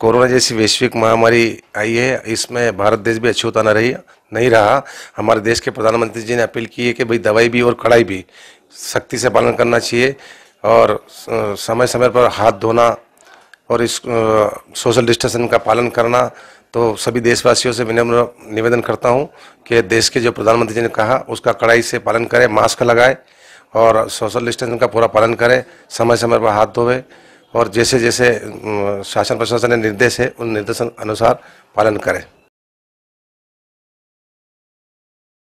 corona जैसी वैश्विक महामारी आई है इसमें भारत देश भी अच्छी होता रही नहीं रहा हमारे देश के प्रधानमंत्री जी ने अपील की है कि भाई दवाई भी और कड़ाई भी सख्ती से पालन करना चाहिए और समय समय पर हाथ धोना और इस सोशल डिस्टेंसिंग का पालन करना तो सभी देशवासियों से विनम्र निवेदन करता हूं कि देश के जो प्रधानमंत्री जी ने कहा उसका कड़ाई से पालन करें मास्क लगाए और सोशल डिस्टेंसिंग का पूरा पालन करें समय समय पर हाथ धोए और जैसे जैसे शासन प्रशासन ने निर्देश है उन निर्देशन अनुसार पालन करें